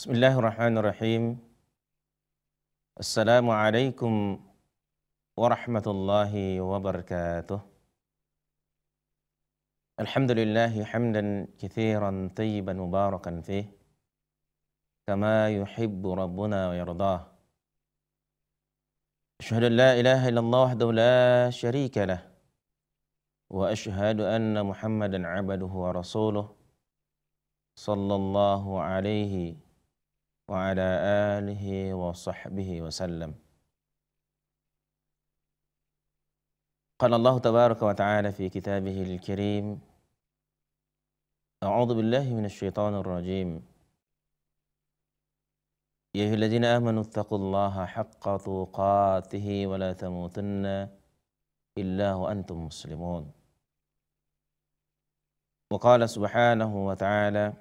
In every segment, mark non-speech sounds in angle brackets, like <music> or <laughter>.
بسم الله الرحمن الرحيم السلام عليكم ورحمة الله وبركاته الحمد لله حمدا كثيرا طيبا مباركا فيه كما يحب ربنا ويرضاه أشهد أن لا إله إلا الله وحده لا شريك له وأشهد أن محمدا عبده ورسوله صلى الله عليه وسلم وعلى آله وصحبه وسلم قال الله تبارك وتعالى في كتابه الكريم أعوذ بالله من الشيطان الرجيم يا أيها الذين آمنوا اتقوا الله حق توقاته ولا تموتن إلا وأنتم مسلمون وقال سبحانه وتعالى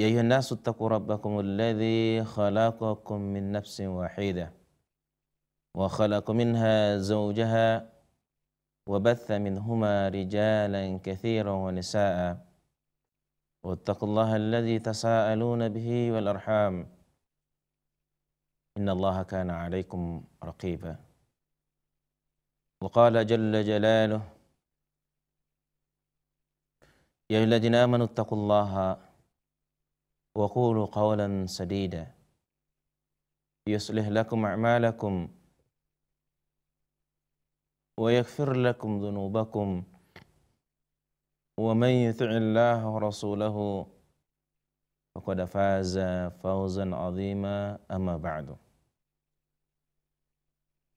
يا أيها الناس اتقوا ربكم الذي خلقكم من نفس واحدة وخلق منها زوجها وبث منهما رجالا كثيرا ونساء واتقوا الله الذي تساءلون به والأرحام إن الله كان عليكم رقيبا وقال جل جلاله يا الذين آمنوا اتقوا الله وقولوا قولا سديدا يصلح لكم اعمالكم ويغفر لكم ذنوبكم ومن يطع الله ورسوله فقد فاز فوزا عظيما اما بعد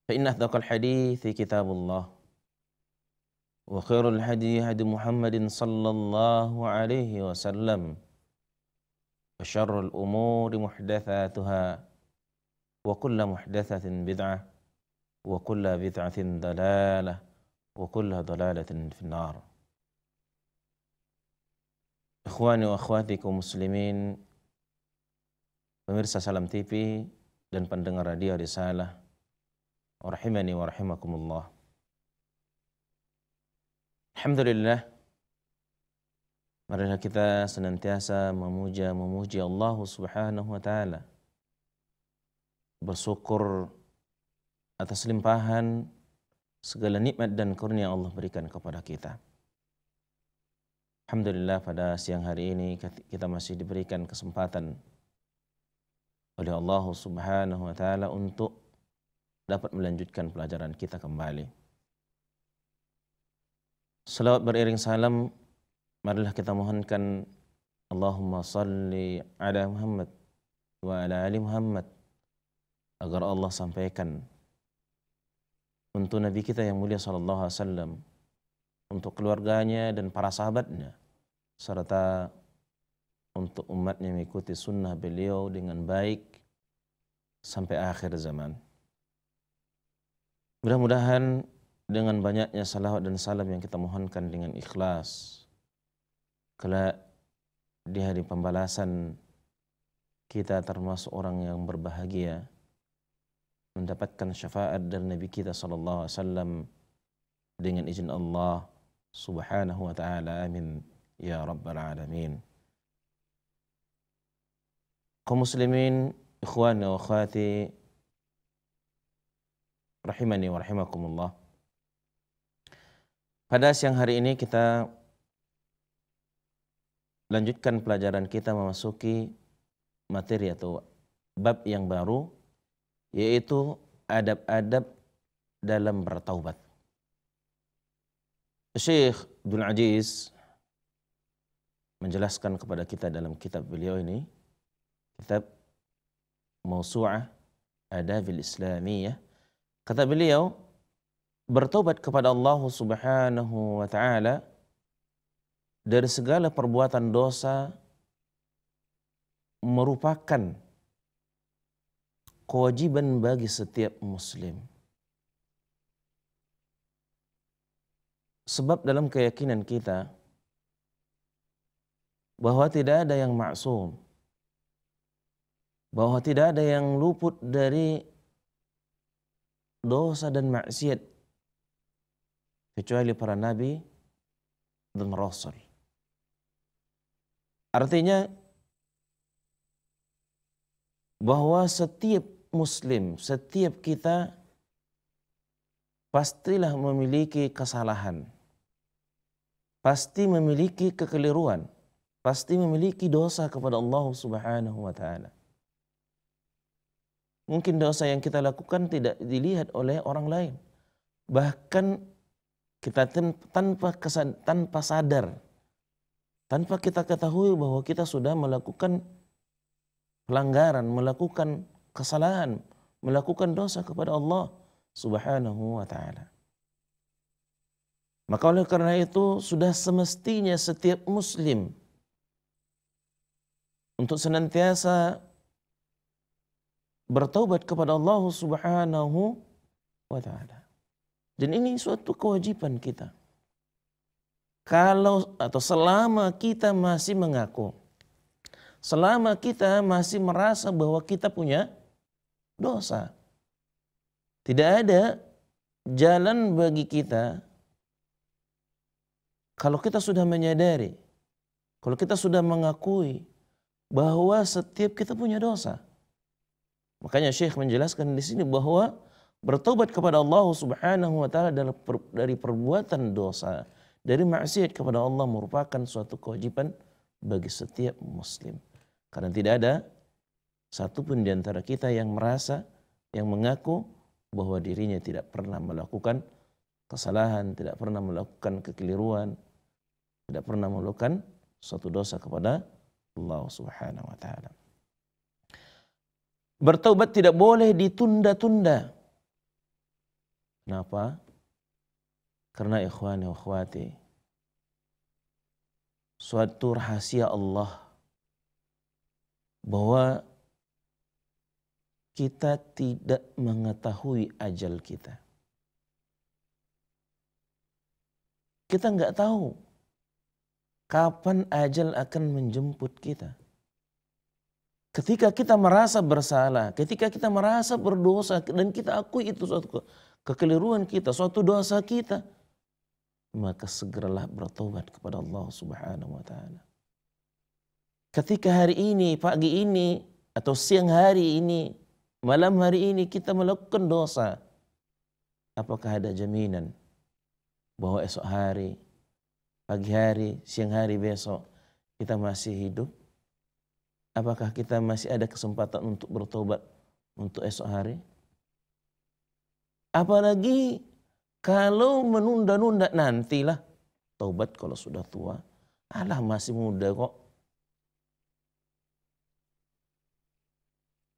فان اصدق الحديث كتاب الله وخير الهدي هدي محمد صلى الله عليه وسلم وشر الأمور محدثاتها وكل محدثة بدعة وكل بدعة ضلالة وكل ضلالة في النار Ikhwani wa akhwatiku muslimin Pemirsa Salam TV dan pendengar radio Risalah Warahimani wa rahimakumullah Alhamdulillah Marilah kita senantiasa memuja memuji Allah Subhanahu wa taala. Bersyukur atas limpahan segala nikmat dan kurnia Allah berikan kepada kita. Alhamdulillah pada siang hari ini kita masih diberikan kesempatan oleh Allah Subhanahu wa taala untuk dapat melanjutkan pelajaran kita kembali. Selawat beriring salam marilah kita mohonkan Allahumma salli ala Muhammad wa ala ali Muhammad agar Allah sampaikan untuk Nabi kita yang mulia sallallahu alaihi wasallam untuk keluarganya dan para sahabatnya serta untuk umatnya mengikuti sunnah beliau dengan baik sampai akhir zaman. Mudah-mudahan dengan banyaknya salawat dan salam yang kita mohonkan dengan ikhlas, kelak di hari pembalasan kita termasuk orang yang berbahagia mendapatkan syafaat dari Nabi kita saw dengan izin Allah subhanahu wa taala amin ya rabbal alamin kaum muslimin ikhwani wa akhwati rahimani wa rahimakumullah pada siang hari ini kita lanjutkan pelajaran kita memasuki materi atau bab yang baru yaitu adab-adab dalam bertaubat. Syekh Abdul Aziz menjelaskan kepada kita dalam kitab beliau ini kitab Mausu'ah Adabil Islamiyah kata beliau bertaubat kepada Allah Subhanahu wa taala dari segala perbuatan dosa merupakan kewajiban bagi setiap muslim. Sebab dalam keyakinan kita bahwa tidak ada yang maksum, bahwa tidak ada yang luput dari dosa dan maksiat kecuali para nabi dan rasul. Artinya bahwa setiap muslim, setiap kita pastilah memiliki kesalahan. Pasti memiliki kekeliruan, pasti memiliki dosa kepada Allah Subhanahu wa taala. Mungkin dosa yang kita lakukan tidak dilihat oleh orang lain. Bahkan kita tanpa kesan, tanpa sadar tanpa kita ketahui bahwa kita sudah melakukan pelanggaran, melakukan kesalahan, melakukan dosa kepada Allah Subhanahu wa taala. Maka oleh karena itu sudah semestinya setiap muslim untuk senantiasa bertaubat kepada Allah Subhanahu wa taala. Dan ini suatu kewajiban kita kalau atau selama kita masih mengaku, selama kita masih merasa bahwa kita punya dosa. Tidak ada jalan bagi kita kalau kita sudah menyadari, kalau kita sudah mengakui bahwa setiap kita punya dosa. Makanya Syekh menjelaskan di sini bahwa bertobat kepada Allah Subhanahu wa taala dari perbuatan dosa dari maksiat kepada Allah merupakan suatu kewajiban bagi setiap muslim. Karena tidak ada satupun di antara kita yang merasa, yang mengaku bahwa dirinya tidak pernah melakukan kesalahan, tidak pernah melakukan kekeliruan, tidak pernah melakukan suatu dosa kepada Allah Subhanahu wa taala. Bertaubat tidak boleh ditunda-tunda. Kenapa? Karena ikhwani wa khwati, suatu rahasia Allah bahwa kita tidak mengetahui ajal kita. Kita nggak tahu kapan ajal akan menjemput kita. Ketika kita merasa bersalah, ketika kita merasa berdosa dan kita akui itu suatu kekeliruan kita, suatu dosa kita, maka segeralah bertobat kepada Allah Subhanahu wa taala. Ketika hari ini, pagi ini atau siang hari ini, malam hari ini kita melakukan dosa, apakah ada jaminan bahwa esok hari, pagi hari, siang hari besok kita masih hidup? Apakah kita masih ada kesempatan untuk bertobat untuk esok hari? Apalagi kalau menunda-nunda nantilah taubat kalau sudah tua. allah masih muda kok.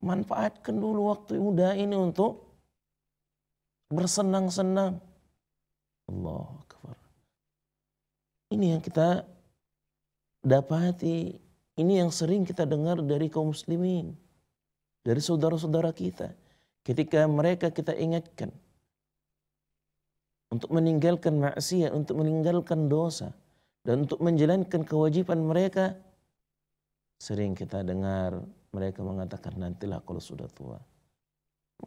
Manfaatkan dulu waktu muda ini untuk bersenang-senang. Allah Akbar. Ini yang kita dapati, ini yang sering kita dengar dari kaum muslimin, dari saudara-saudara kita. Ketika mereka kita ingatkan, untuk meninggalkan maksiat, untuk meninggalkan dosa, dan untuk menjalankan kewajiban mereka. Sering kita dengar mereka mengatakan nantilah kalau sudah tua.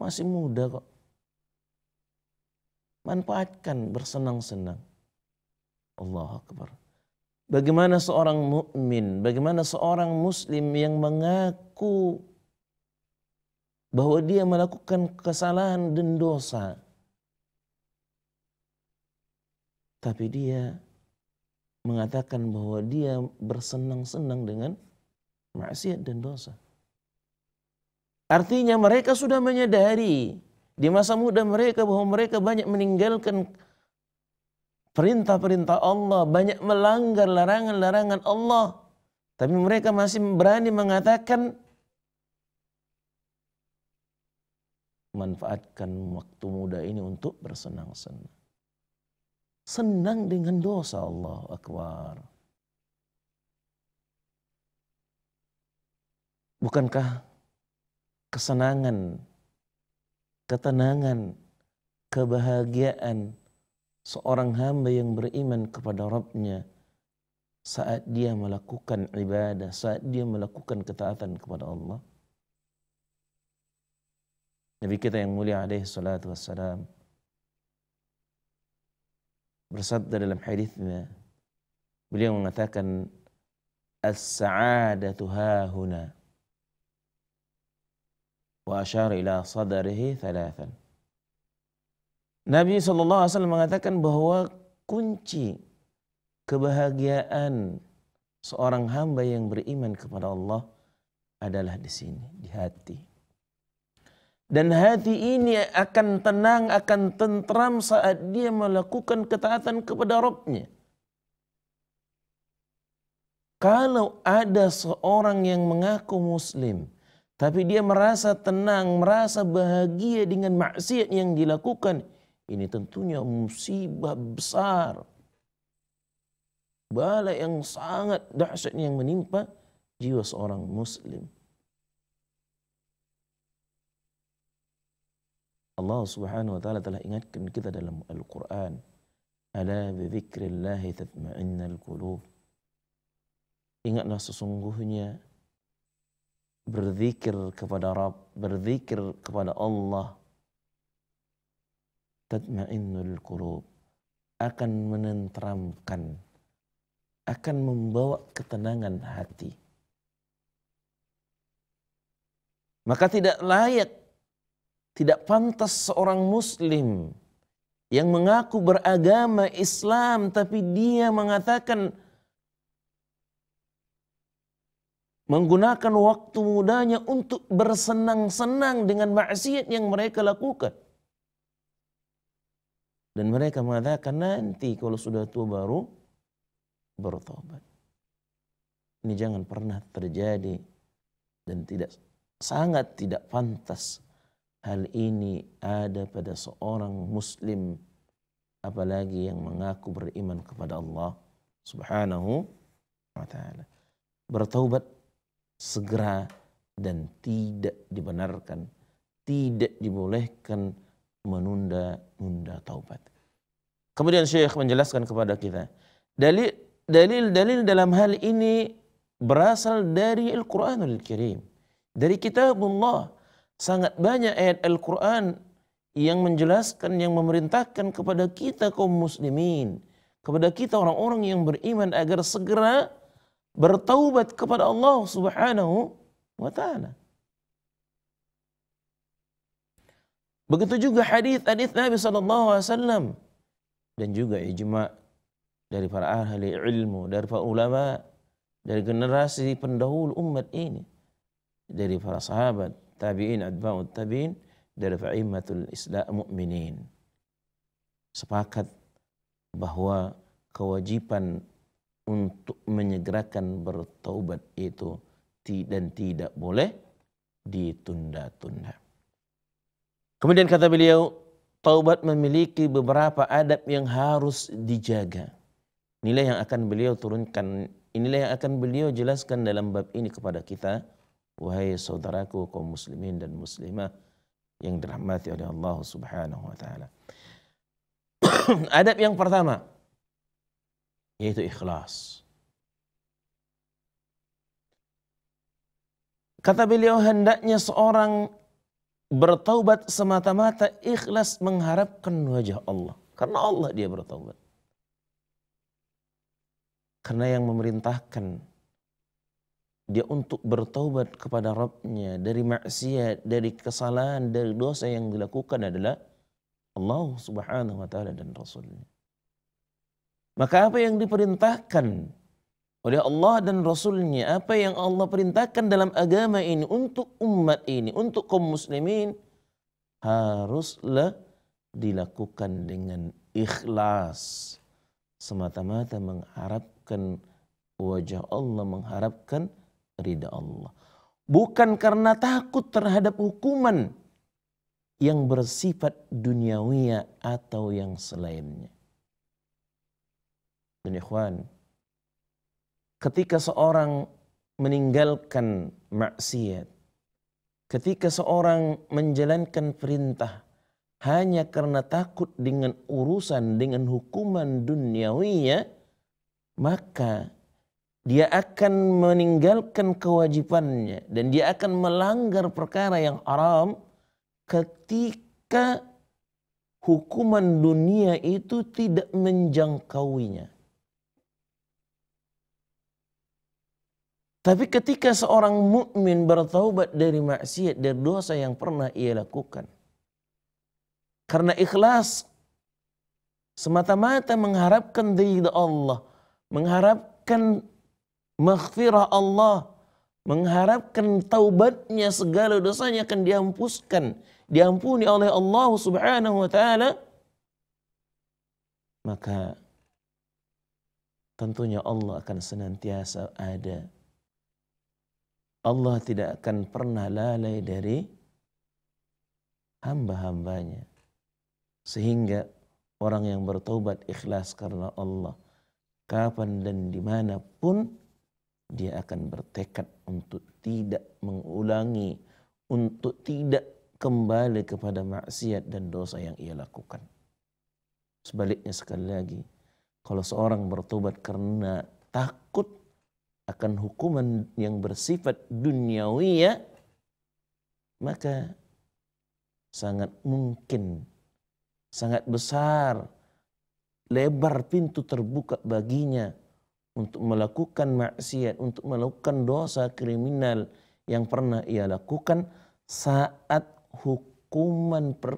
Masih muda kok. Manfaatkan bersenang-senang. Allah Akbar. Bagaimana seorang mukmin, bagaimana seorang muslim yang mengaku bahwa dia melakukan kesalahan dan dosa Tapi dia mengatakan bahwa dia bersenang-senang dengan maksiat dan dosa. Artinya mereka sudah menyadari di masa muda mereka bahwa mereka banyak meninggalkan perintah-perintah Allah, banyak melanggar larangan-larangan Allah. Tapi mereka masih berani mengatakan manfaatkan waktu muda ini untuk bersenang-senang senang dengan dosa Allah Akbar. Bukankah kesenangan, ketenangan, kebahagiaan seorang hamba yang beriman kepada Rabbnya saat dia melakukan ibadah, saat dia melakukan ketaatan kepada Allah? Nabi kita yang mulia alaihi salatu wassalam bersabda dalam hadisnya beliau mengatakan as-sa'adatu hahuna wa ashar ila sadrihi thalathan Nabi SAW mengatakan bahwa kunci kebahagiaan seorang hamba yang beriman kepada Allah adalah di sini, di hati. Dan hati ini akan tenang, akan tentram saat dia melakukan ketaatan kepada Robnya. Kalau ada seorang yang mengaku muslim, tapi dia merasa tenang, merasa bahagia dengan maksiat yang dilakukan, ini tentunya musibah besar. Bala yang sangat dahsyat yang menimpa jiwa seorang muslim. Allah Subhanahu wa taala telah ingatkan kita dalam Al-Qur'an, "Ala bi dzikrillah tatma'innul qulub." Ingatlah sesungguhnya berzikir kepada Rabb, berzikir kepada Allah tatma'innul qulub akan menenteramkan akan membawa ketenangan hati. Maka tidak layak tidak pantas seorang muslim yang mengaku beragama Islam tapi dia mengatakan menggunakan waktu mudanya untuk bersenang-senang dengan maksiat yang mereka lakukan. Dan mereka mengatakan nanti kalau sudah tua baru bertobat. Ini jangan pernah terjadi dan tidak sangat tidak pantas hal ini ada pada seorang muslim apalagi yang mengaku beriman kepada Allah Subhanahu wa taala. Bertaubat segera dan tidak dibenarkan, tidak dibolehkan menunda-nunda taubat. Kemudian Syekh menjelaskan kepada kita, dalil dalil dalam hal ini berasal dari Al-Qur'anul Karim, dari kitabullah sangat banyak ayat Al-Quran yang menjelaskan, yang memerintahkan kepada kita kaum muslimin, kepada kita orang-orang yang beriman agar segera bertaubat kepada Allah Subhanahu wa taala. Begitu juga hadis-hadis Nabi sallallahu alaihi wasallam dan juga ijma dari para ahli ilmu, dari para ulama, dari generasi pendahulu umat ini, dari para sahabat, tabi'in atba'ut tabi'in dari a'immatul islam mu'minin. Sepakat bahwa kewajiban untuk menyegerakan bertaubat itu dan tidak boleh ditunda-tunda. Kemudian kata beliau, taubat memiliki beberapa adab yang harus dijaga. Inilah yang akan beliau turunkan, inilah yang akan beliau jelaskan dalam bab ini kepada kita Wahai saudaraku kaum muslimin dan muslimah yang dirahmati oleh Allah Subhanahu wa taala. <clears throat> Adab yang pertama yaitu ikhlas. Kata beliau hendaknya seorang bertaubat semata-mata ikhlas mengharapkan wajah Allah. Karena Allah dia bertaubat. Karena yang memerintahkan dia untuk bertaubat kepada Rabbnya dari maksiat, dari kesalahan, dari dosa yang dilakukan adalah Allah Subhanahu wa taala dan Rasulnya. Maka apa yang diperintahkan oleh Allah dan Rasulnya, apa yang Allah perintahkan dalam agama ini untuk umat ini, untuk kaum muslimin haruslah dilakukan dengan ikhlas semata-mata mengharapkan wajah Allah mengharapkan ridha Allah. Bukan karena takut terhadap hukuman yang bersifat duniawiya atau yang selainnya. Dan ikhwan, ketika seorang meninggalkan maksiat, ketika seorang menjalankan perintah hanya karena takut dengan urusan dengan hukuman duniawiya, maka dia akan meninggalkan kewajibannya dan dia akan melanggar perkara yang haram ketika hukuman dunia itu tidak menjangkauinya. Tapi ketika seorang mukmin bertaubat dari maksiat dan dosa yang pernah ia lakukan karena ikhlas semata-mata mengharapkan ridha Allah, mengharapkan maghfirah Allah, mengharapkan taubatnya segala dosanya akan diampuskan diampuni oleh Allah Subhanahu wa taala, maka tentunya Allah akan senantiasa ada. Allah tidak akan pernah lalai dari hamba-hambanya. Sehingga orang yang bertobat ikhlas karena Allah, kapan dan dimanapun dia akan bertekad untuk tidak mengulangi, untuk tidak kembali kepada maksiat dan dosa yang ia lakukan. Sebaliknya sekali lagi, kalau seorang bertobat karena takut akan hukuman yang bersifat duniawi ya, maka sangat mungkin, sangat besar, lebar pintu terbuka baginya untuk melakukan maksiat, untuk melakukan dosa kriminal yang pernah ia lakukan saat hukuman per,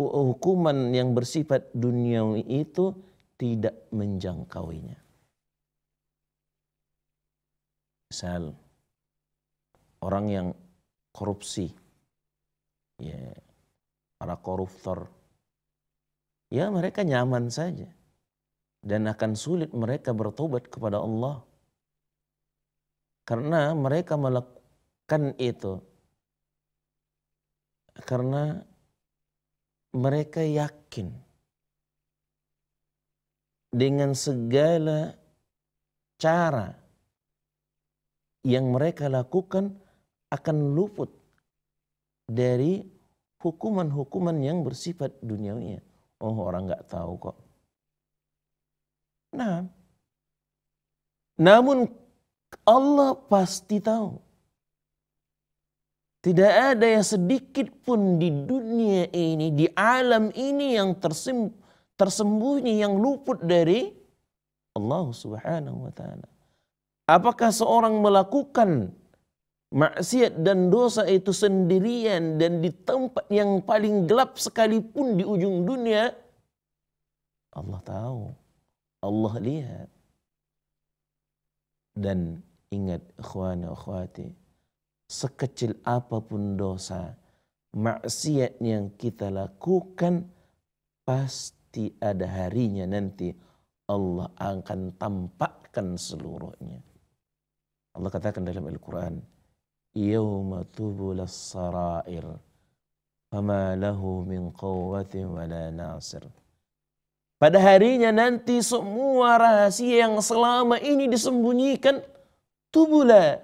hukuman yang bersifat duniawi itu tidak menjangkauinya. Misal orang yang korupsi, ya para koruptor, ya mereka nyaman saja dan akan sulit mereka bertobat kepada Allah karena mereka melakukan itu karena mereka yakin dengan segala cara yang mereka lakukan akan luput dari hukuman-hukuman yang bersifat duniawi. Oh orang nggak tahu kok Nah, namun Allah pasti tahu. Tidak ada yang sedikit pun di dunia ini, di alam ini yang tersembunyi, yang luput dari Allah Subhanahu wa Ta'ala. Apakah seorang melakukan maksiat dan dosa itu sendirian dan di tempat yang paling gelap sekalipun di ujung dunia? Allah tahu. Allah lihat. Dan ingat ikhwana akhwati, sekecil apapun dosa, maksiat yang kita lakukan pasti ada harinya nanti Allah akan tampakkan seluruhnya. Allah katakan dalam Al-Quran, Yawma tubulas sarair, fama lahu min qawwatin wala nasir. Pada harinya nanti semua rahasia yang selama ini disembunyikan tubula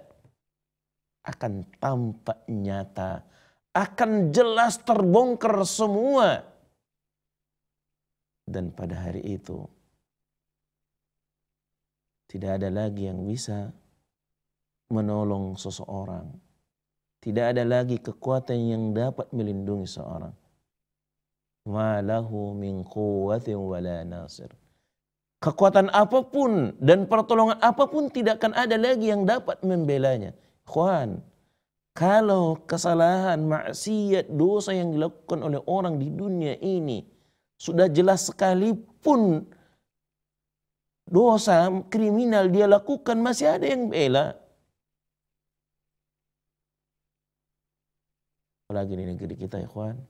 akan tampak nyata, akan jelas terbongkar semua. Dan pada hari itu tidak ada lagi yang bisa menolong seseorang. Tidak ada lagi kekuatan yang dapat melindungi seseorang ma lahu min quwwatin wala nasir. Kekuatan apapun dan pertolongan apapun tidak akan ada lagi yang dapat membelanya. Ikhwan, kalau kesalahan, maksiat, dosa yang dilakukan oleh orang di dunia ini sudah jelas sekalipun dosa kriminal dia lakukan masih ada yang bela. Apalagi di negeri kita, ikhwan. Ya,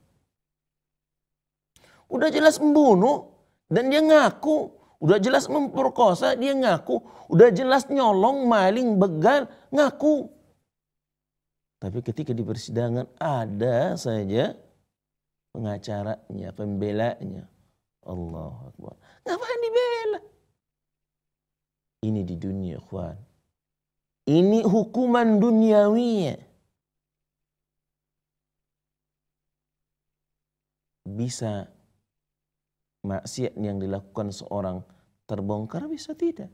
Udah jelas membunuh dan dia ngaku. Udah jelas memperkosa, dia ngaku. Udah jelas nyolong, maling, begal, ngaku. Tapi ketika di persidangan ada saja pengacaranya, pembelanya. Allah Akbar. Ngapain dibela? Ini di dunia, kawan. Ini hukuman duniawi. Bisa maksiat yang dilakukan seorang terbongkar bisa tidak.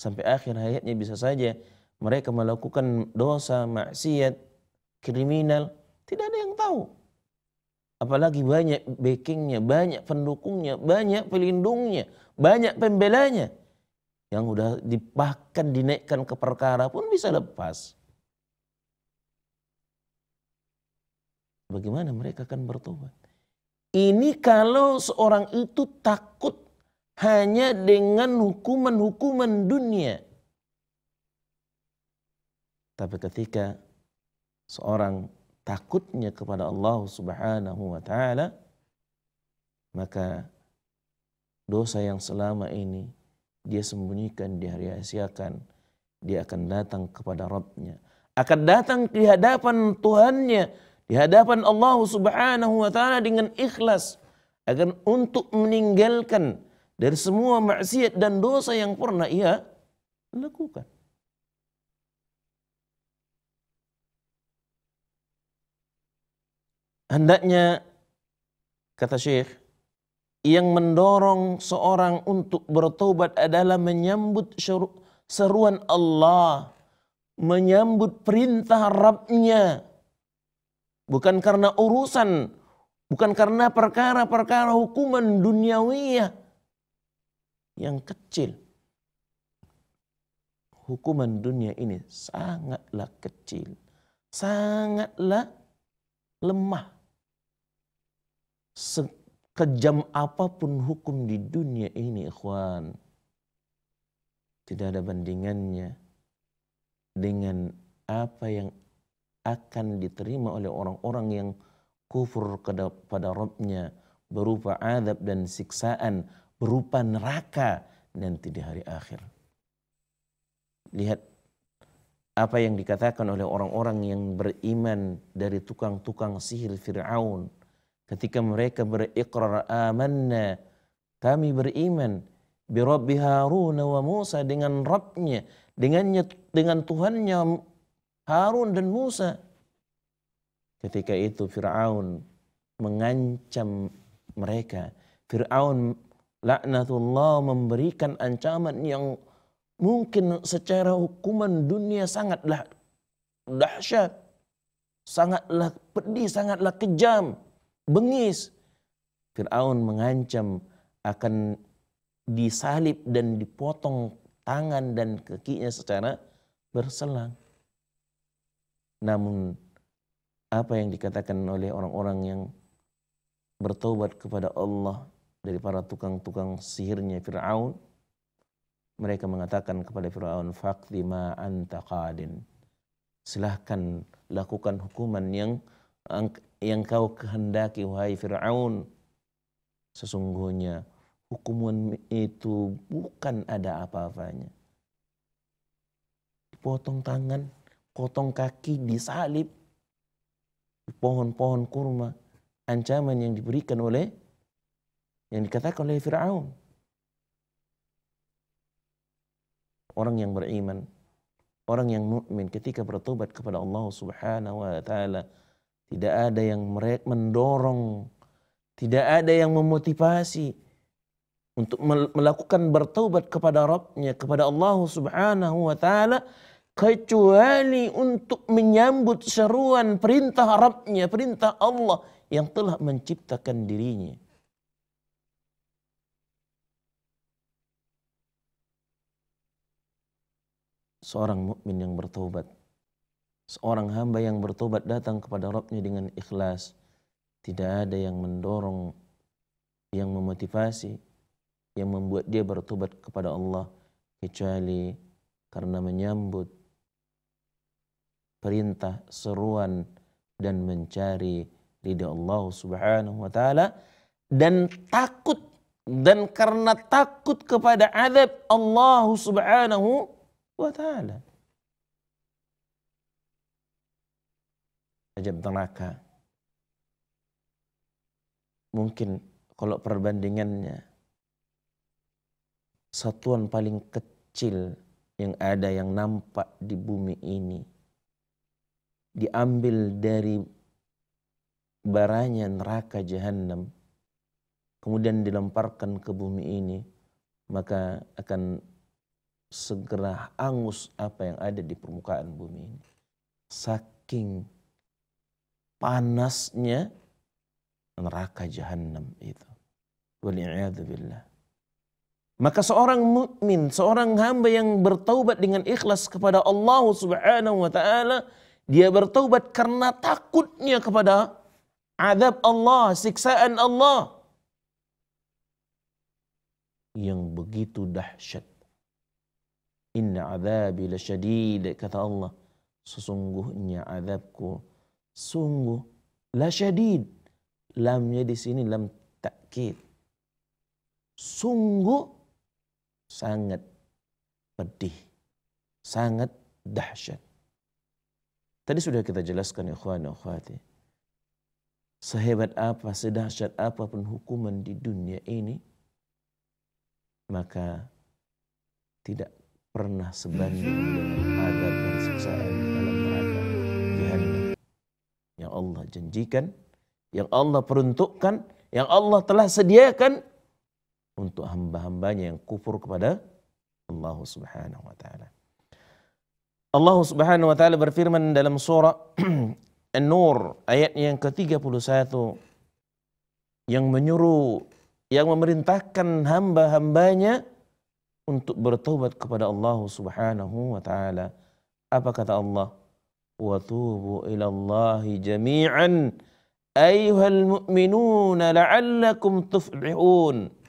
Sampai akhir hayatnya bisa saja mereka melakukan dosa, maksiat, kriminal, tidak ada yang tahu. Apalagi banyak backingnya, banyak pendukungnya, banyak pelindungnya, banyak pembelanya. Yang sudah dipahkan, dinaikkan ke perkara pun bisa lepas. Bagaimana mereka akan bertobat? Ini kalau seorang itu takut hanya dengan hukuman-hukuman dunia. Tapi ketika seorang takutnya kepada Allah Subhanahu wa taala maka dosa yang selama ini dia sembunyikan, dia rahasiakan, dia akan datang kepada Rabbnya. Akan datang di hadapan Tuhannya di hadapan Allah Subhanahu wa taala dengan ikhlas agar untuk meninggalkan dari semua maksiat dan dosa yang pernah ia lakukan. Hendaknya kata Syekh yang mendorong seorang untuk bertobat adalah menyambut seruan Allah, menyambut perintah Rabbnya, bukan karena urusan, bukan karena perkara-perkara hukuman duniawiyah yang kecil. Hukuman dunia ini sangatlah kecil, sangatlah lemah. Sekejam apapun hukum di dunia ini, ikhwan, tidak ada bandingannya dengan apa yang akan diterima oleh orang-orang yang kufur kepada Rabbnya berupa adab dan siksaan berupa neraka nanti di hari akhir. Lihat apa yang dikatakan oleh orang-orang yang beriman dari tukang-tukang sihir Fir'aun ketika mereka beriqrar amanna kami beriman bi Harun wa Musa dengan Rabbnya dengannya dengan Tuhannya Harun dan Musa. Ketika itu Fir'aun mengancam mereka. Fir'aun laknatullah memberikan ancaman yang mungkin secara hukuman dunia sangatlah dahsyat, sangatlah pedih, sangatlah kejam, bengis. Fir'aun mengancam akan disalib dan dipotong tangan dan kakinya secara berselang. Namun apa yang dikatakan oleh orang-orang yang bertobat kepada Allah dari para tukang-tukang sihirnya Fir'aun, mereka mengatakan kepada Fir'aun, Fakti ma anta qadin. Silahkan lakukan hukuman yang yang kau kehendaki, wahai Fir'aun. Sesungguhnya hukuman itu bukan ada apa-apanya. Potong tangan, potong kaki, disalib, pohon-pohon kurma, ancaman yang diberikan oleh yang dikatakan oleh Fir'aun. Orang yang beriman, orang yang mukmin ketika bertobat kepada Allah Subhanahu wa taala, tidak ada yang mendorong, tidak ada yang memotivasi untuk melakukan bertobat kepada Rabbnya, kepada Allah Subhanahu wa taala kecuali untuk menyambut seruan perintah Rabbnya, perintah Allah yang telah menciptakan dirinya. Seorang mukmin yang bertobat, seorang hamba yang bertobat datang kepada Rabbnya dengan ikhlas. Tidak ada yang mendorong, yang memotivasi, yang membuat dia bertobat kepada Allah kecuali karena menyambut perintah, seruan dan mencari ridha Allah Subhanahu wa taala dan takut dan karena takut kepada azab Allah Subhanahu wa taala. Ajab neraka. Mungkin kalau perbandingannya satuan paling kecil yang ada yang nampak di bumi ini diambil dari baranya neraka jahanam kemudian dilemparkan ke bumi ini maka akan segera angus apa yang ada di permukaan bumi ini saking panasnya neraka jahanam itu billah maka seorang mukmin seorang hamba yang bertaubat dengan ikhlas kepada Allah Subhanahu wa taala dia bertaubat karena takutnya kepada azab Allah, siksaan Allah yang begitu dahsyat. Inna azabi syadid kata Allah. Sesungguhnya azabku sungguh syadid. Lamnya di sini lam takkid. Sungguh sangat pedih. Sangat dahsyat. Tadi sudah kita jelaskan ikhwan akhwati. Sehebat apa, sedahsyat apapun hukuman di dunia ini, maka tidak pernah sebanding dengan adab dan siksaan dalam neraka yang Allah janjikan, yang Allah peruntukkan, yang Allah telah sediakan untuk hamba-hambanya yang kufur kepada Allah Subhanahu wa taala. Allah Subhanahu wa taala berfirman dalam surah <clears throat> An-Nur ayat yang ke-31 yang menyuruh yang memerintahkan hamba-hambanya untuk bertobat kepada Allah Subhanahu wa taala. Apa kata Allah? Wa tubu ila Allah jami'an ayyuhal mu'minun la'allakum tuflihun.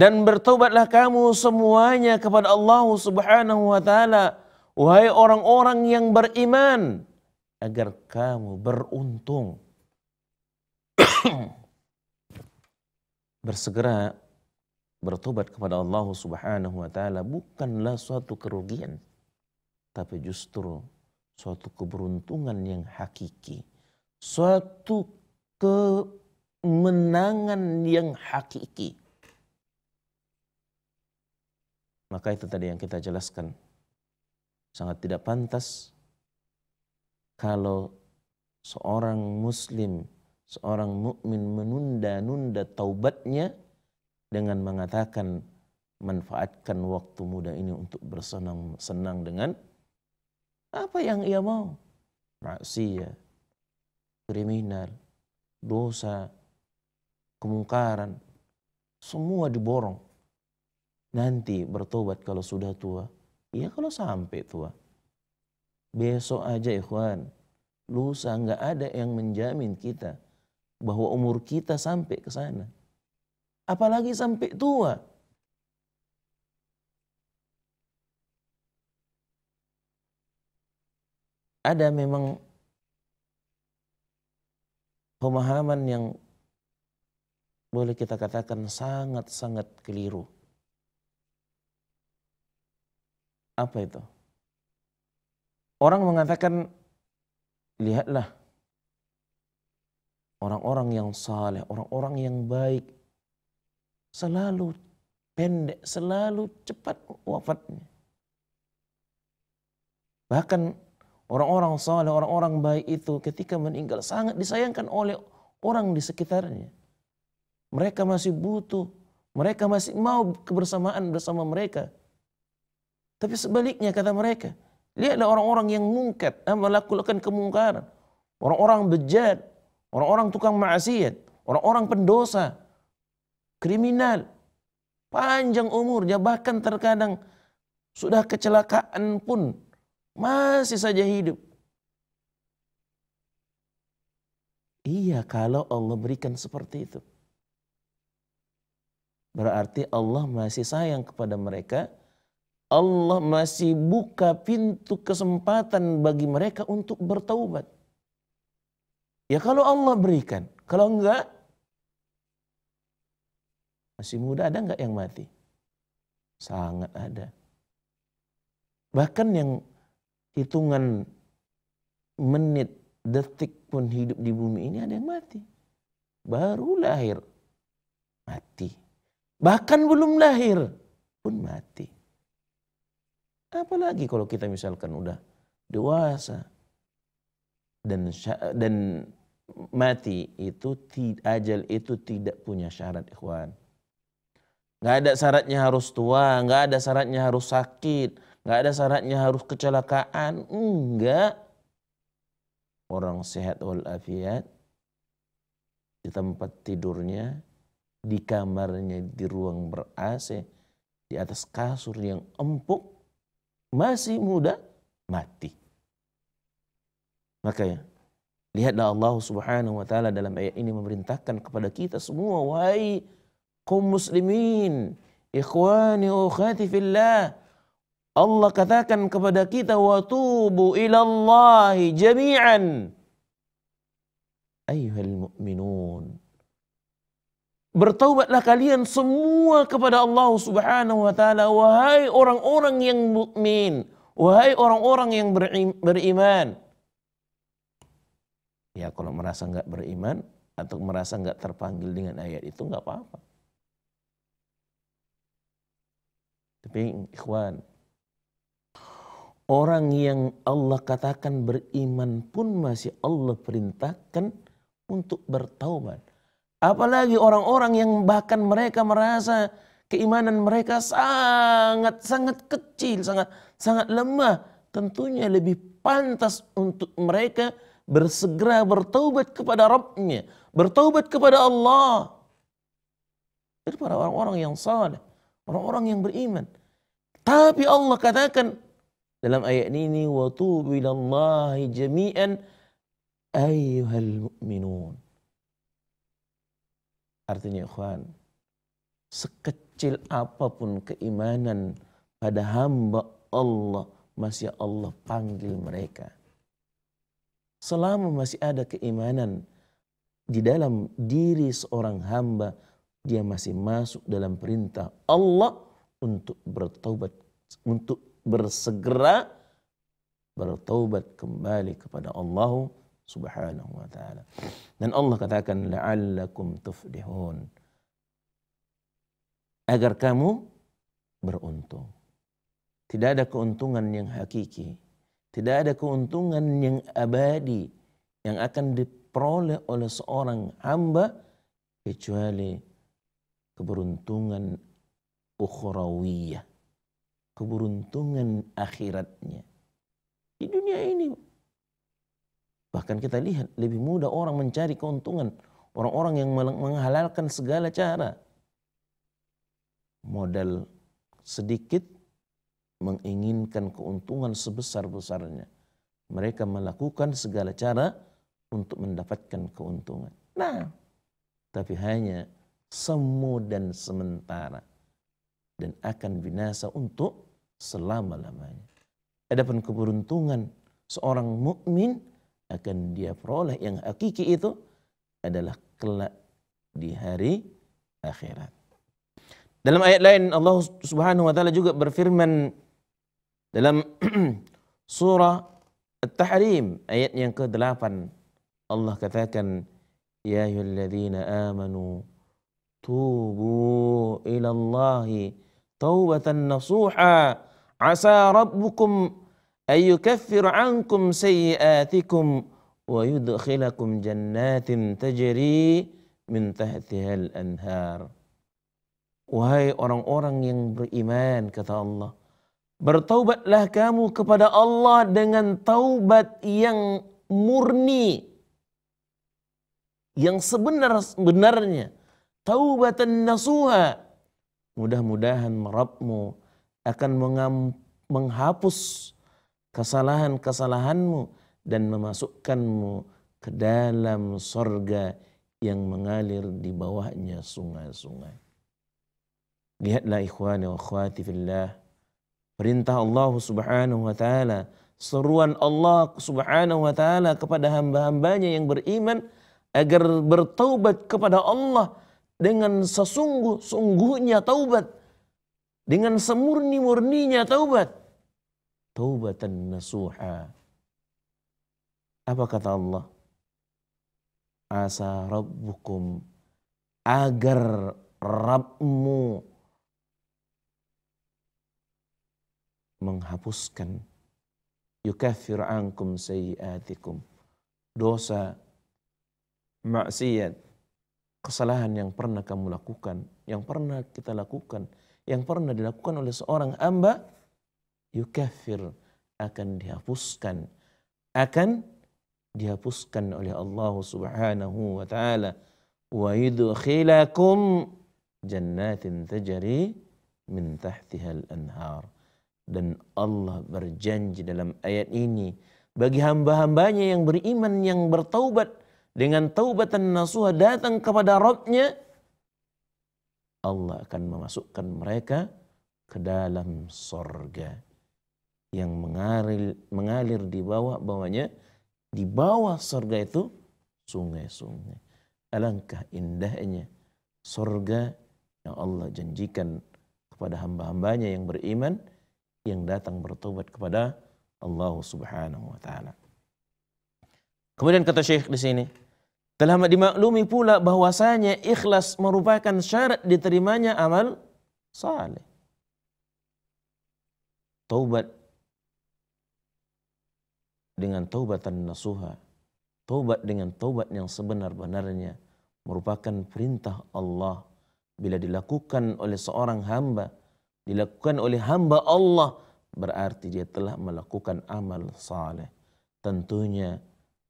dan bertobatlah kamu semuanya kepada Allah Subhanahu wa taala wahai orang-orang yang beriman agar kamu beruntung bersegera bertobat kepada Allah Subhanahu wa taala bukanlah suatu kerugian tapi justru suatu keberuntungan yang hakiki suatu kemenangan yang hakiki Maka itu tadi yang kita jelaskan. Sangat tidak pantas kalau seorang muslim, seorang mukmin menunda-nunda taubatnya dengan mengatakan manfaatkan waktu muda ini untuk bersenang-senang dengan apa yang ia mau. Maksiat, kriminal, dosa, kemungkaran, semua diborong nanti bertobat kalau sudah tua. Iya kalau sampai tua. Besok aja ikhwan. Lusa nggak ada yang menjamin kita bahwa umur kita sampai ke sana. Apalagi sampai tua. Ada memang pemahaman yang boleh kita katakan sangat-sangat keliru Apa itu? Orang mengatakan, lihatlah orang-orang yang saleh, orang-orang yang baik, selalu pendek, selalu cepat wafatnya. Bahkan orang-orang saleh, orang-orang baik itu ketika meninggal sangat disayangkan oleh orang di sekitarnya. Mereka masih butuh, mereka masih mau kebersamaan bersama mereka. Tapi sebaliknya kata mereka, lihatlah orang-orang yang mungkat, eh, melakukan kemungkaran. Orang-orang bejat, orang-orang tukang maksiat, orang-orang pendosa, kriminal. Panjang umurnya, bahkan terkadang sudah kecelakaan pun masih saja hidup. Iya kalau Allah berikan seperti itu. Berarti Allah masih sayang kepada mereka Allah masih buka pintu kesempatan bagi mereka untuk bertaubat. Ya kalau Allah berikan, kalau enggak masih muda ada enggak yang mati? Sangat ada. Bahkan yang hitungan menit, detik pun hidup di bumi ini ada yang mati. Baru lahir, mati. Bahkan belum lahir pun mati. Apalagi kalau kita misalkan udah dewasa dan dan mati itu ajal itu tidak punya syarat ikhwan. Gak ada syaratnya harus tua, gak ada syaratnya harus sakit, gak ada syaratnya harus kecelakaan, enggak. Orang sehat walafiat di tempat tidurnya, di kamarnya, di ruang ber-AC, di atas kasur yang empuk, masih muda mati. Maka ya, lihatlah Allah Subhanahu wa taala dalam ayat ini memerintahkan kepada kita semua wahai kaum muslimin, ikhwani wa akhati fillah. Allah katakan kepada kita wa tubu ila Allah jami'an. Ayuhal mu'minun, Bertaubatlah kalian semua kepada Allah Subhanahu wa taala wahai orang-orang yang mukmin, wahai orang-orang yang beriman. Ya kalau merasa nggak beriman atau merasa nggak terpanggil dengan ayat itu nggak apa-apa. Tapi ikhwan, orang yang Allah katakan beriman pun masih Allah perintahkan untuk bertaubat. Apalagi orang-orang yang bahkan mereka merasa keimanan mereka sangat sangat kecil, sangat sangat lemah, tentunya lebih pantas untuk mereka bersegera bertaubat kepada Rabbnya, bertaubat kepada Allah. Itu para orang-orang yang saleh, orang-orang yang beriman. Tapi Allah katakan dalam ayat ini wa tubu ilallahi jami'an ayyuhal mu'minun. Artinya ikhwan, sekecil apapun keimanan pada hamba Allah, masih Allah panggil mereka. Selama masih ada keimanan di dalam diri seorang hamba, dia masih masuk dalam perintah Allah untuk bertobat, untuk bersegera bertobat kembali kepada Allah subhanahu wa ta'ala. Dan Allah katakan, La'allakum tuflihun. Agar kamu beruntung. Tidak ada keuntungan yang hakiki. Tidak ada keuntungan yang abadi yang akan diperoleh oleh seorang hamba kecuali keberuntungan ukhrawiyah. Keberuntungan akhiratnya. Di dunia ini Bahkan kita lihat lebih mudah orang mencari keuntungan. Orang-orang yang menghalalkan segala cara. Modal sedikit menginginkan keuntungan sebesar-besarnya. Mereka melakukan segala cara untuk mendapatkan keuntungan. Nah, tapi hanya semu dan sementara dan akan binasa untuk selama-lamanya. Adapun keberuntungan seorang mukmin akan dia peroleh yang hakiki itu adalah kelak di hari akhirat. Dalam ayat lain Allah Subhanahu wa taala juga berfirman dalam <clears throat> surah At-Tahrim ayat yang ke-8 Allah katakan ya ayyuhalladzina amanu tubu ila Allahi taubatan nasuha asa rabbukum ayyukaffir ankum sayyi'atikum wa yudkhilakum jannatin tajri min al anhar. Wahai orang-orang yang beriman, kata Allah. Bertaubatlah kamu kepada Allah dengan taubat yang murni. Yang sebenar-benarnya. Taubatan nasuha. Mudah-mudahan Rabbmu akan menghapus kesalahan-kesalahanmu dan memasukkanmu ke dalam sorga yang mengalir di bawahnya sungai-sungai. Lihatlah ikhwani wa akhwati fillah. Perintah Allah subhanahu wa ta'ala. Seruan Allah subhanahu wa ta'ala kepada hamba-hambanya yang beriman. Agar bertaubat kepada Allah dengan sesungguh-sungguhnya taubat. Dengan semurni-murninya taubat taubatan nasuha. Apa kata Allah? Asa rabbukum agar Rabmu menghapuskan yukafir ankum sayiatikum dosa maksiat kesalahan yang pernah kamu lakukan yang pernah kita lakukan yang pernah dilakukan oleh seorang hamba yukafir akan dihapuskan akan dihapuskan oleh Allah Subhanahu wa taala wa yudkhilakum jannatin tajri min al anhar dan Allah berjanji dalam ayat ini bagi hamba-hambanya yang beriman yang bertaubat dengan taubatan nasuha datang kepada Rabbnya Allah akan memasukkan mereka ke dalam sorga yang mengalir, mengalir di bawah bawahnya di bawah surga itu sungai-sungai. Alangkah indahnya surga yang Allah janjikan kepada hamba-hambanya yang beriman yang datang bertobat kepada Allah Subhanahu wa taala. Kemudian kata Syekh di sini, telah dimaklumi pula bahwasanya ikhlas merupakan syarat diterimanya amal saleh. Taubat dengan taubatan nasuha. Taubat dengan taubat yang sebenar-benarnya merupakan perintah Allah bila dilakukan oleh seorang hamba, dilakukan oleh hamba Allah berarti dia telah melakukan amal saleh. Tentunya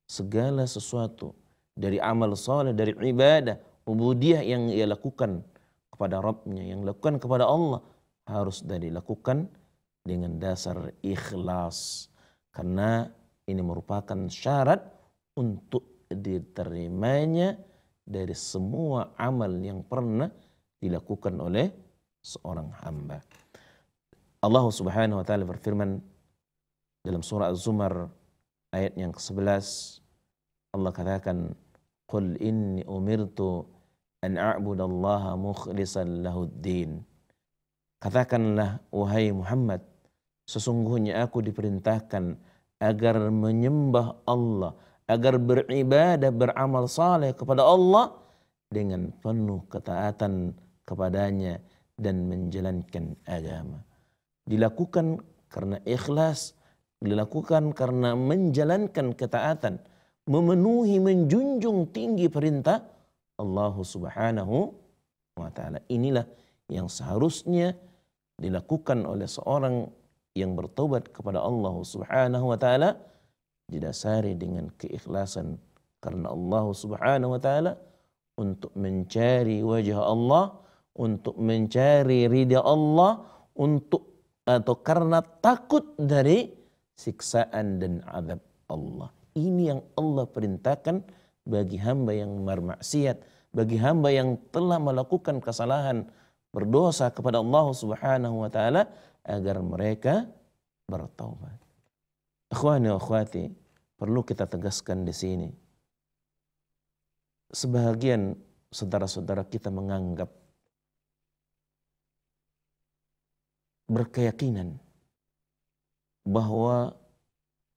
segala sesuatu dari amal saleh, dari ibadah, ubudiah yang ia lakukan kepada Rabbnya, yang lakukan kepada Allah harus dari lakukan dengan dasar ikhlas. Karena ini merupakan syarat untuk diterimanya dari semua amal yang pernah dilakukan oleh seorang hamba. Allah Subhanahu wa taala berfirman dalam surah Az-Zumar ayat yang ke-11 Allah katakan Qul inni umirtu an a'budallaha mukhlishan lahuddin Katakanlah wahai Muhammad sesungguhnya aku diperintahkan agar menyembah Allah, agar beribadah, beramal saleh kepada Allah dengan penuh ketaatan kepadanya dan menjalankan agama. Dilakukan karena ikhlas, dilakukan karena menjalankan ketaatan, memenuhi menjunjung tinggi perintah Allah Subhanahu wa taala. Inilah yang seharusnya dilakukan oleh seorang yang bertobat kepada Allah Subhanahu wa taala didasari dengan keikhlasan karena Allah Subhanahu wa taala untuk mencari wajah Allah, untuk mencari ridha Allah, untuk atau karena takut dari siksaan dan azab Allah. Ini yang Allah perintahkan bagi hamba yang bermaksiat, bagi hamba yang telah melakukan kesalahan, berdosa kepada Allah Subhanahu wa taala agar mereka bertobat. Akhwani wa akhwati, perlu kita tegaskan di sini. Sebahagian saudara-saudara kita menganggap berkeyakinan bahwa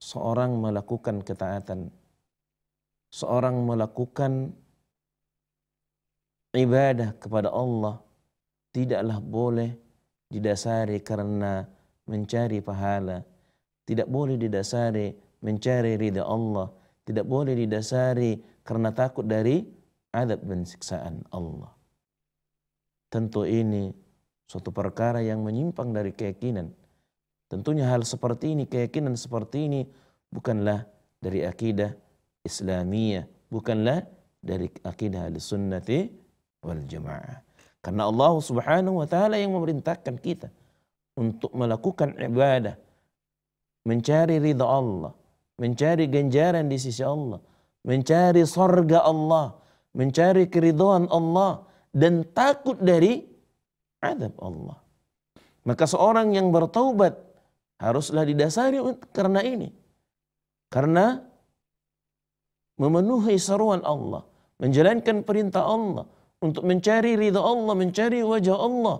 seorang melakukan ketaatan, seorang melakukan ibadah kepada Allah tidaklah boleh didasari karena mencari pahala, tidak boleh didasari mencari ridha Allah, tidak boleh didasari karena takut dari adab dan siksaan Allah. Tentu ini suatu perkara yang menyimpang dari keyakinan. Tentunya hal seperti ini, keyakinan seperti ini bukanlah dari akidah Islamiyah, bukanlah dari akidah al-sunnati wal jamaah. Karena Allah Subhanahu wa taala yang memerintahkan kita untuk melakukan ibadah, mencari ridha Allah, mencari ganjaran di sisi Allah, mencari sorga Allah, mencari keridhaan Allah dan takut dari adab Allah. Maka seorang yang bertaubat haruslah didasari karena ini. Karena memenuhi seruan Allah, menjalankan perintah Allah, untuk mencari ridha Allah, mencari wajah Allah,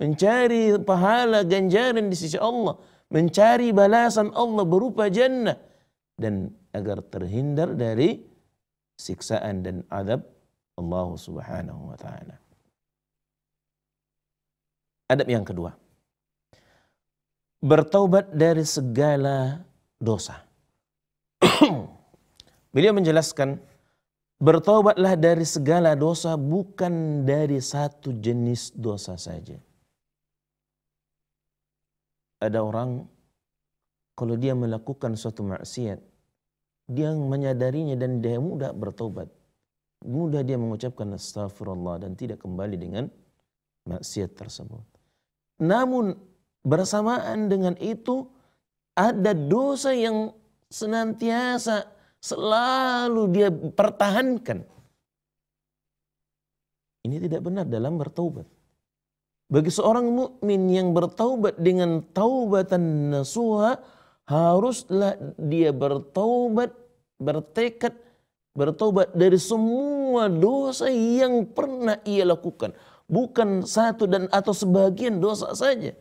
mencari pahala ganjaran di sisi Allah, mencari balasan Allah berupa jannah dan agar terhindar dari siksaan dan adab Allah Subhanahu wa taala. Adab yang kedua. Bertaubat dari segala dosa. <clears throat> Beliau menjelaskan Bertobatlah dari segala dosa bukan dari satu jenis dosa saja. Ada orang kalau dia melakukan suatu maksiat, dia menyadarinya dan dia mudah bertobat. Mudah dia mengucapkan astagfirullah dan tidak kembali dengan maksiat tersebut. Namun bersamaan dengan itu ada dosa yang senantiasa Selalu dia pertahankan. Ini tidak benar dalam bertaubat. Bagi seorang mukmin yang bertaubat dengan taubatan nasuha, haruslah dia bertaubat, bertekad, bertaubat dari semua dosa yang pernah ia lakukan. Bukan satu dan atau sebagian dosa saja,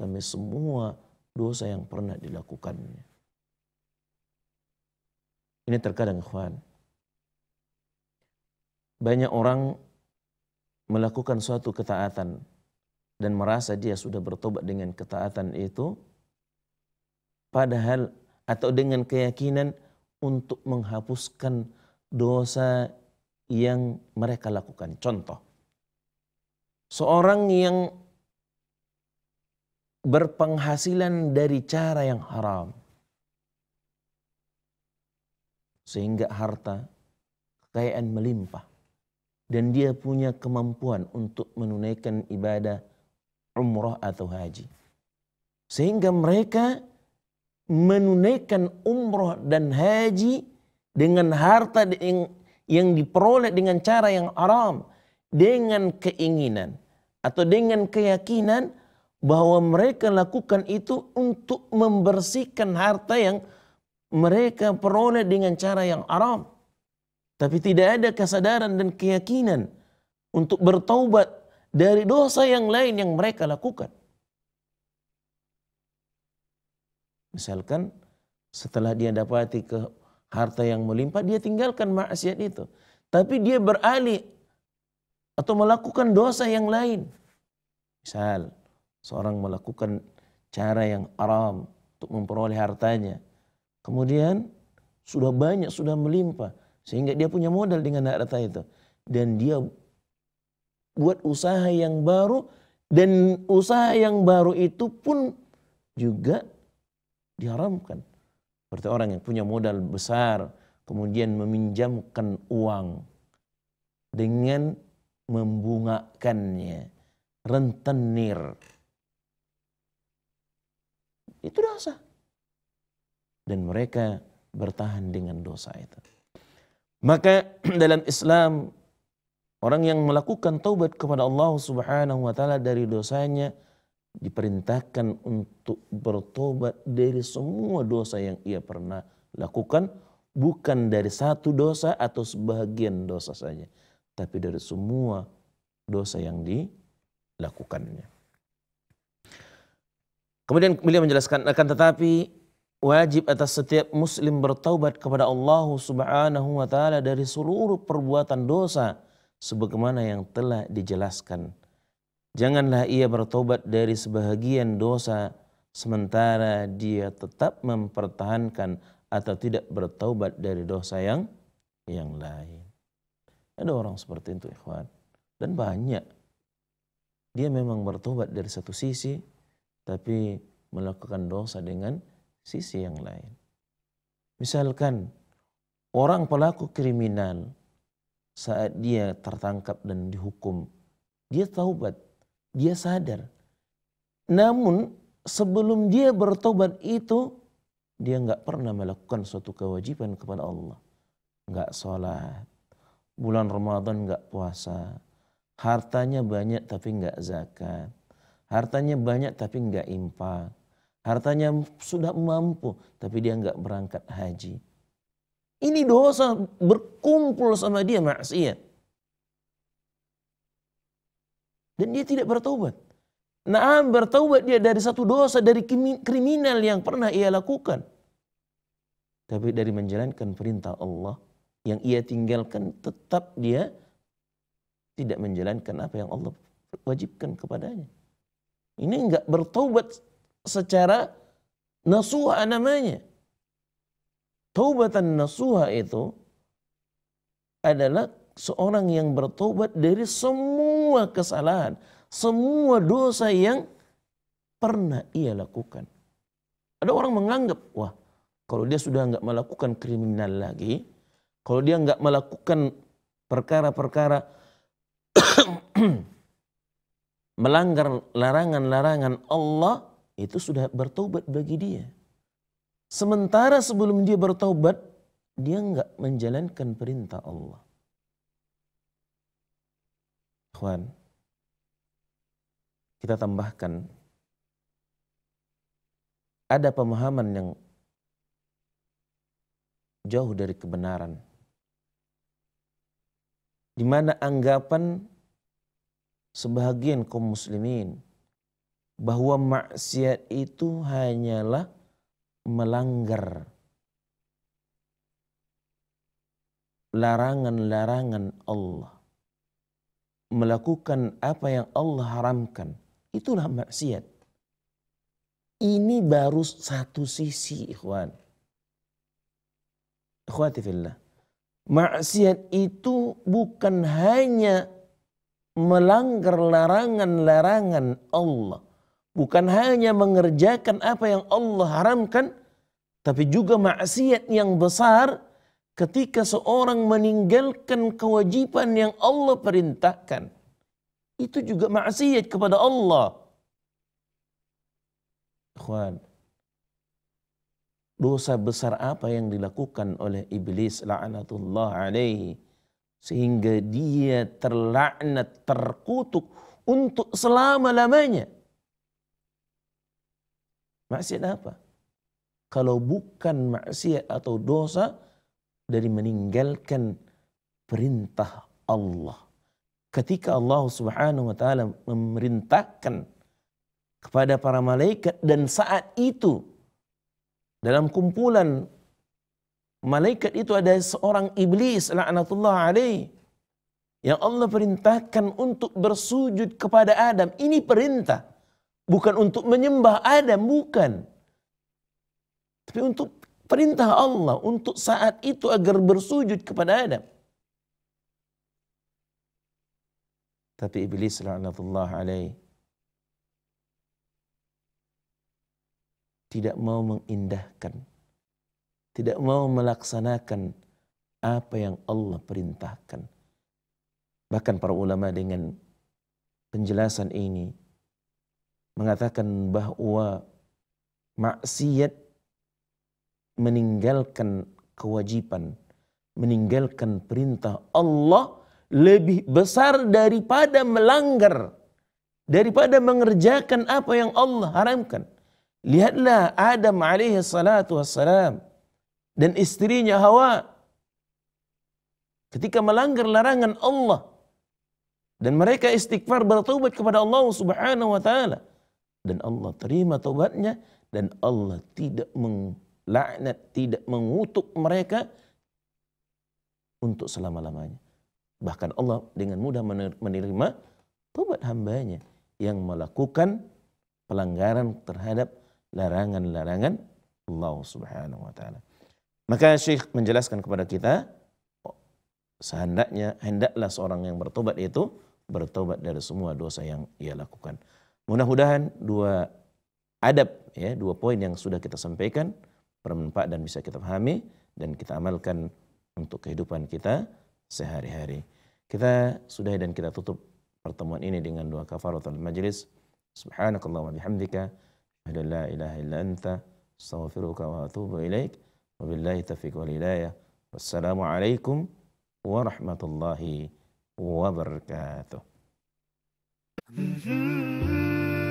tapi semua dosa yang pernah dilakukannya. Ini terkadang ikhwan. Banyak orang melakukan suatu ketaatan dan merasa dia sudah bertobat dengan ketaatan itu padahal atau dengan keyakinan untuk menghapuskan dosa yang mereka lakukan. Contoh, seorang yang berpenghasilan dari cara yang haram, sehingga harta kekayaan melimpah dan dia punya kemampuan untuk menunaikan ibadah umrah atau haji sehingga mereka menunaikan umroh dan haji dengan harta yang, yang diperoleh dengan cara yang haram dengan keinginan atau dengan keyakinan bahwa mereka lakukan itu untuk membersihkan harta yang mereka peroleh dengan cara yang haram. Tapi tidak ada kesadaran dan keyakinan untuk bertaubat dari dosa yang lain yang mereka lakukan. Misalkan setelah dia dapati ke harta yang melimpah, dia tinggalkan maksiat itu. Tapi dia beralih atau melakukan dosa yang lain. Misal, seorang melakukan cara yang haram untuk memperoleh hartanya. Kemudian sudah banyak, sudah melimpah. Sehingga dia punya modal dengan harta itu. Dan dia buat usaha yang baru. Dan usaha yang baru itu pun juga diharamkan. Seperti orang yang punya modal besar. Kemudian meminjamkan uang. Dengan membungakannya. Rentenir. Itu dosa dan mereka bertahan dengan dosa itu. Maka <clears throat> dalam Islam orang yang melakukan taubat kepada Allah Subhanahu wa taala dari dosanya diperintahkan untuk bertobat dari semua dosa yang ia pernah lakukan bukan dari satu dosa atau sebagian dosa saja tapi dari semua dosa yang dilakukannya. Kemudian beliau menjelaskan akan tetapi wajib atas setiap muslim bertaubat kepada Allah Subhanahu wa taala dari seluruh perbuatan dosa sebagaimana yang telah dijelaskan. Janganlah ia bertobat dari sebahagian dosa sementara dia tetap mempertahankan atau tidak bertobat dari dosa yang yang lain. Ada orang seperti itu ikhwan dan banyak. Dia memang bertobat dari satu sisi tapi melakukan dosa dengan sisi yang lain. Misalkan orang pelaku kriminal saat dia tertangkap dan dihukum, dia taubat, dia sadar. Namun sebelum dia bertobat itu, dia nggak pernah melakukan suatu kewajiban kepada Allah. Nggak sholat, bulan Ramadan nggak puasa, hartanya banyak tapi nggak zakat, hartanya banyak tapi nggak impak. Hartanya sudah mampu, tapi dia nggak berangkat haji. Ini dosa berkumpul sama dia maksiat. Dan dia tidak bertobat. Nah bertobat dia dari satu dosa, dari kriminal yang pernah ia lakukan. Tapi dari menjalankan perintah Allah yang ia tinggalkan tetap dia tidak menjalankan apa yang Allah wajibkan kepadanya. Ini enggak bertobat secara nasuha namanya. Taubatan nasuha itu adalah seorang yang bertobat dari semua kesalahan, semua dosa yang pernah ia lakukan. Ada orang menganggap, wah kalau dia sudah nggak melakukan kriminal lagi, kalau dia nggak melakukan perkara-perkara <clears throat> melanggar larangan-larangan Allah, itu sudah bertobat bagi dia. Sementara sebelum dia bertobat dia enggak menjalankan perintah Allah. Tuhan, kita tambahkan ada pemahaman yang jauh dari kebenaran. Di mana anggapan sebahagian kaum muslimin bahwa maksiat itu hanyalah melanggar larangan-larangan Allah. Melakukan apa yang Allah haramkan. Itulah maksiat. Ini baru satu sisi ikhwan. Ikhwati fillah. Maksiat itu bukan hanya melanggar larangan-larangan Allah bukan hanya mengerjakan apa yang Allah haramkan, tapi juga maksiat yang besar ketika seorang meninggalkan kewajiban yang Allah perintahkan. Itu juga maksiat kepada Allah. Ikhwan, dosa besar apa yang dilakukan oleh iblis la'anatullah alaihi sehingga dia terlaknat terkutuk untuk selama-lamanya. Maksiat apa? Kalau bukan maksiat atau dosa dari meninggalkan perintah Allah. Ketika Allah Subhanahu wa taala memerintahkan kepada para malaikat dan saat itu dalam kumpulan malaikat itu ada seorang iblis laknatullah alaih yang Allah perintahkan untuk bersujud kepada Adam. Ini perintah. Bukan untuk menyembah Adam, bukan. Tapi untuk perintah Allah, untuk saat itu agar bersujud kepada Adam. Tapi iblis Allah alaihi tidak mau mengindahkan, tidak mau melaksanakan apa yang Allah perintahkan. Bahkan para ulama dengan penjelasan ini mengatakan bahwa maksiat meninggalkan kewajiban, meninggalkan perintah Allah lebih besar daripada melanggar, daripada mengerjakan apa yang Allah haramkan. Lihatlah Adam alaihi salatu wassalam dan istrinya Hawa ketika melanggar larangan Allah dan mereka istighfar bertaubat kepada Allah Subhanahu wa taala dan Allah terima taubatnya dan Allah tidak melaknat, tidak mengutuk mereka untuk selama-lamanya. Bahkan Allah dengan mudah menerima taubat hambanya yang melakukan pelanggaran terhadap larangan-larangan Allah Subhanahu wa taala. Maka Syekh menjelaskan kepada kita sehendaknya hendaklah seorang yang bertobat itu bertobat dari semua dosa yang ia lakukan. Mudah-mudahan dua adab ya, dua poin yang sudah kita sampaikan bermanfaat dan bisa kita pahami dan kita amalkan untuk kehidupan kita sehari-hari. Kita sudah dan kita tutup pertemuan ini dengan dua kafaratul majlis. Subhanakallah wa bihamdika. Asyhadu la ilaha illa anta. Astaghfiruka wa atubu ilaik. billahi taufiq wal hidayah. Wassalamualaikum warahmatullahi wabarakatuh. Mm-hmm.